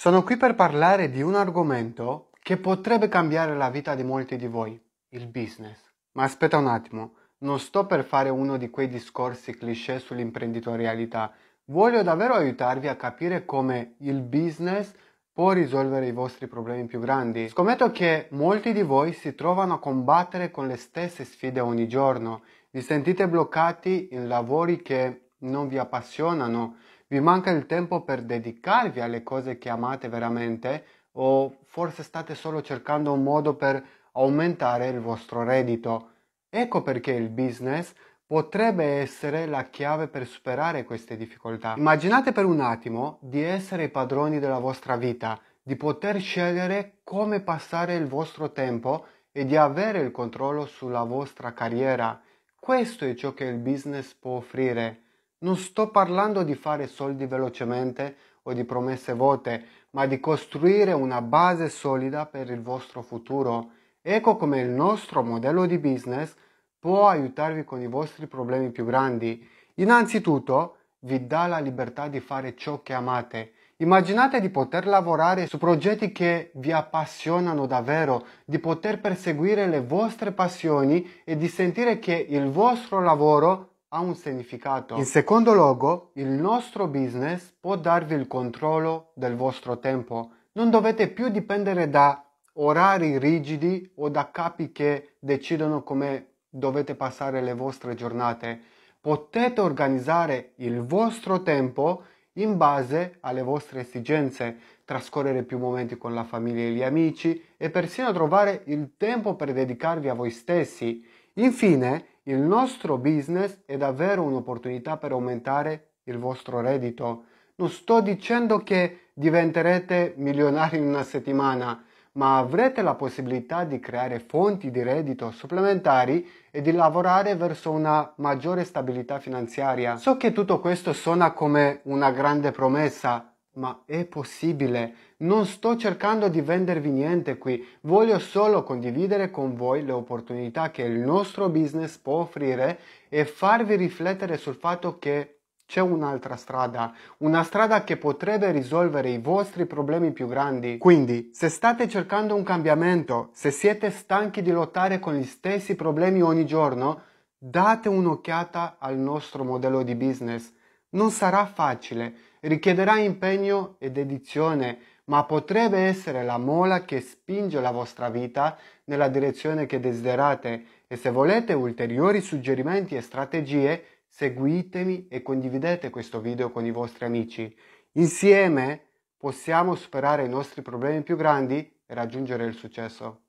Sono qui per parlare di un argomento che potrebbe cambiare la vita di molti di voi, il business. Ma aspetta un attimo, non sto per fare uno di quei discorsi cliché sull'imprenditorialità. Voglio davvero aiutarvi a capire come il business può risolvere i vostri problemi più grandi. Scommetto che molti di voi si trovano a combattere con le stesse sfide ogni giorno. Vi sentite bloccati in lavori che non vi appassionano, vi manca il tempo per dedicarvi alle cose che amate veramente o forse state solo cercando un modo per aumentare il vostro reddito. Ecco perché il business potrebbe essere la chiave per superare queste difficoltà. Immaginate per un attimo di essere i padroni della vostra vita, di poter scegliere come passare il vostro tempo e di avere il controllo sulla vostra carriera. Questo è ciò che il business può offrire. Non sto parlando di fare soldi velocemente o di promesse vuote, ma di costruire una base solida per il vostro futuro. Ecco come il nostro modello di business può aiutarvi con i vostri problemi più grandi. Innanzitutto, vi dà la libertà di fare ciò che amate. Immaginate di poter lavorare su progetti che vi appassionano davvero, di poter perseguire le vostre passioni e di sentire che il vostro lavoro ha un significato. In secondo luogo, il nostro business può darvi il controllo del vostro tempo. Non dovete più dipendere da orari rigidi o da capi che decidono come dovete passare le vostre giornate. Potete organizzare il vostro tempo in base alle vostre esigenze, trascorrere più momenti con la famiglia e gli amici e persino trovare il tempo per dedicarvi a voi stessi. Infine, il nostro business è davvero un'opportunità per aumentare il vostro reddito. Non sto dicendo che diventerete milionari in una settimana, ma avrete la possibilità di creare fonti di reddito supplementari e di lavorare verso una maggiore stabilità finanziaria. So che tutto questo suona come una grande promessa, ma è possibile? Non sto cercando di vendervi niente qui, voglio solo condividere con voi le opportunità che il nostro business può offrire e farvi riflettere sul fatto che c'è un'altra strada, una strada che potrebbe risolvere i vostri problemi più grandi. Quindi, se state cercando un cambiamento, se siete stanchi di lottare con gli stessi problemi ogni giorno, date un'occhiata al nostro modello di business non sarà facile, richiederà impegno e dedizione, ma potrebbe essere la mola che spinge la vostra vita nella direzione che desiderate e se volete ulteriori suggerimenti e strategie seguitemi e condividete questo video con i vostri amici. Insieme possiamo superare i nostri problemi più grandi e raggiungere il successo.